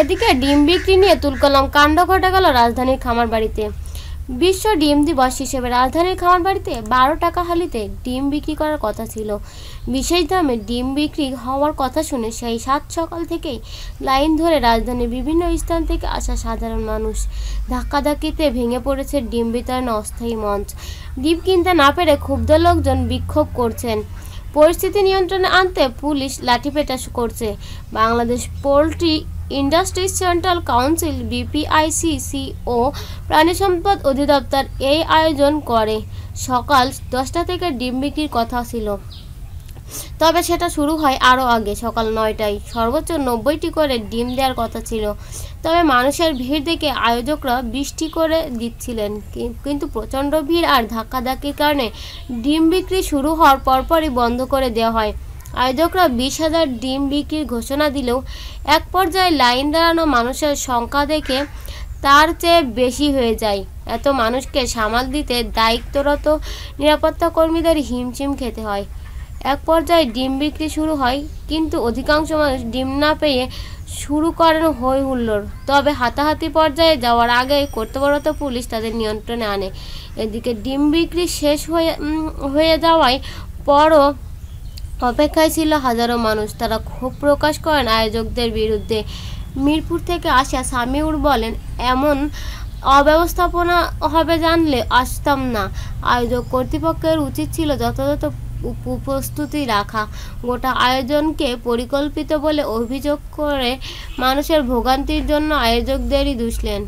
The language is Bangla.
এদিকে ডিম বিক্রি নিয়ে তুলকলাম কাণ্ড ঘটে গেল রাজধানীর খামার বাড়িতে বিশ্ব ডিম দিবস হিসেবে রাজধানীর খামার বাড়িতে বারো টাকা হালিতে ডিম বিক্রি করার কথা ছিল বিশেষ দামে ডিম বিক্রি হওয়ার কথা শুনে সেই সাত সকাল থেকেই লাইন ধরে রাজধানীর বিভিন্ন স্থান থেকে আসা সাধারণ মানুষ ধাক্কাধাক্কিতে ভেঙে পড়েছে ডিম বিতরণ অস্থায়ী মঞ্চ ডিম কিনতে না পেরে ক্ষুব্ধ লোকজন বিক্ষোভ করছেন পরিস্থিতি নিয়ন্ত্রণে আনতে পুলিশ লাঠিপেটা করছে Bangladesh poultry industry central council BPICC ও প্রাণী সম্পদ অধিদপ্তর এই আয়োজন করে সকাল দশটা থেকে ডিম বিক্রির কথা ছিল তবে সেটা শুরু হয় আরও আগে সকাল নয়টায় সর্বোচ্চ নব্বইটি করে ডিম দেওয়ার কথা ছিল তবে মানুষের ভিড় দেখে আয়োজকরা বৃষ্টি করে দিচ্ছিলেন কিন্তু প্রচণ্ড ভিড় আর ধাক্কাধাক্কির কারণে ডিম বিক্রি শুরু হওয়ার পরপরই বন্ধ করে দেওয়া হয় আয়োজকরা বিশ হাজার ডিম বিক্রির ঘোষণা দিলেও এক পর্যায়ে লাইন দাঁড়ানো মানুষের সংখ্যা দেখে তার চেয়ে বেশি হয়ে যায় এত মানুষকে সামাল দিতে দায়িত্বরত নিরাপত্তা কর্মীদের হিমশিম খেতে হয় এক পর্যায়ে ডিম বিক্রি শুরু হয় কিন্তু অধিকাংশ মানুষ ডিম না পেয়ে শুরু করেন হই হুল্লোড় তবে হাতাহাতি পর্যায়ে যাওয়ার আগে কর্তব্যরত পুলিশ তাদের নিয়ন্ত্রণে আনে এদিকে ডিম বিক্রি শেষ হয়ে হয়ে যাওয়ায় পরও অপেক্ষায় ছিল হাজারো মানুষ তারা ক্ষোভ প্রকাশ করেন আয়োজকদের বিরুদ্ধে মিরপুর থেকে আসা সামিউর বলেন এমন অব্যবস্থাপনা হবে জানলে আসতাম না আয়োজক কর্তৃপক্ষের উচিত ছিল যথাযথ উপস্থিতি রাখা গোটা আয়োজনকে পরিকল্পিত বলে অভিযোগ করে মানুষের ভোগান্তির জন্য আয়োজকদেরই দুষলেন